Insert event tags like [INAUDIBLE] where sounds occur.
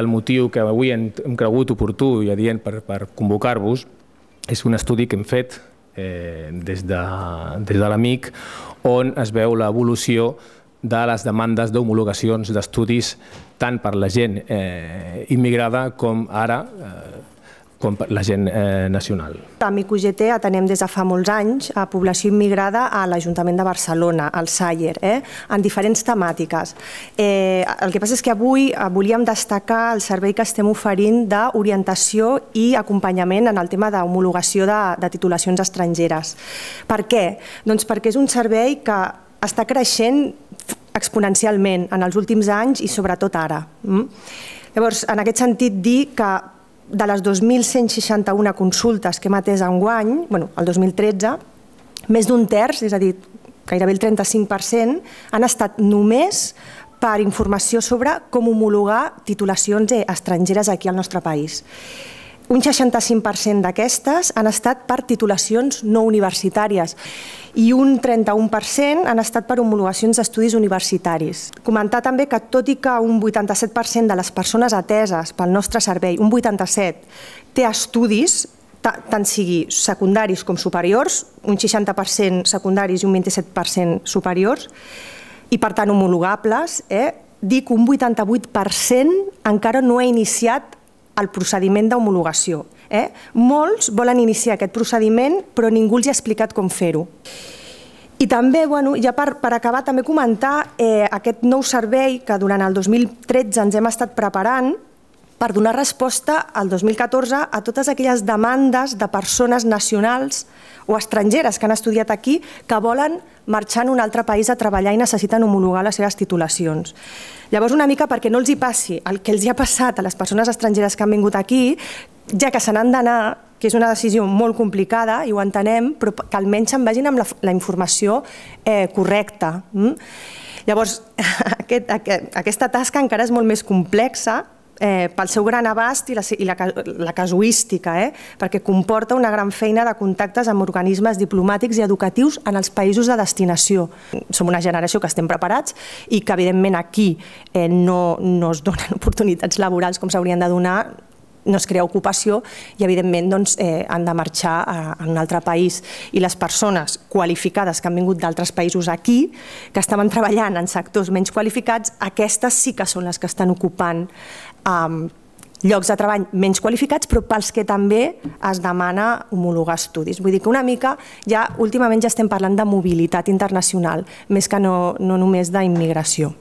el motiu que avui hem, cregut oportú i adient per, per convocar-vos és un estudi que hem fet eh, des de, des de l'AMIC on es veu l'evolució de les demandes d'homologacions d'estudis tant per la gent eh, immigrada com ara eh, com la gent eh, nacional. A MICUGT atenem des de fa molts anys a població immigrada a l'Ajuntament de Barcelona, al Sayer, eh, en diferents temàtiques. Eh, el que passa és que avui eh, volíem destacar el servei que estem oferint d'orientació i acompanyament en el tema d'homologació de, de titulacions estrangeres. Per què? Doncs perquè és un servei que està creixent exponencialment en els últims anys i sobretot ara. Mm? Llavors, en aquest sentit, dir que de les 2.161 consultes que hem atès enguany, bueno, el 2013, més d'un terç, és a dir, gairebé el 35%, han estat només per informació sobre com homologar titulacions eh, estrangeres aquí al nostre país. Un 65% d'aquestes han estat per titulacions no universitàries i un 31% han estat per homologacions d'estudis universitaris. Comentar també que tot i que un 87% de les persones ateses pel nostre servei, un 87, té estudis tant sigui secundaris com superiors, un 60% secundaris i un 27% superiors, i per tant homologables, eh? dic un 88% encara no ha iniciat el procediment d'homologació. Eh? Molts volen iniciar aquest procediment, però ningú els ha explicat com fer-ho. I també, bueno, ja per, per acabar, també comentar eh, aquest nou servei que durant el 2013 ens hem estat preparant, per donar resposta al 2014 a totes aquelles demandes de persones nacionals o estrangeres que han estudiat aquí que volen marxar en un altre país a treballar i necessiten homologar les seves titulacions. Llavors, una mica perquè no els hi passi el que els hi ha passat a les persones estrangeres que han vingut aquí, ja que se n'han d'anar, que és una decisió molt complicada i ho entenem, però que almenys se'n vagin amb la, la informació eh, correcta. Mm? Llavors, [LAUGHS] aquest, aquest, aquesta tasca encara és molt més complexa eh, pel seu gran abast i la, i la, la casuística, eh? perquè comporta una gran feina de contactes amb organismes diplomàtics i educatius en els països de destinació. Som una generació que estem preparats i que, evidentment, aquí eh, no, no es donen [LAUGHS] oportunitats laborals com s'haurien de donar no es crea ocupació i, evidentment, doncs, eh, han de marxar a, a un altre país. I les persones qualificades que han vingut d'altres països aquí, que estaven treballant en sectors menys qualificats, aquestes sí que són les que estan ocupant eh, llocs de treball menys qualificats, però pels que també es demana homologar estudis. Vull dir que una mica, ja últimament ja estem parlant de mobilitat internacional, més que no, no només d'immigració.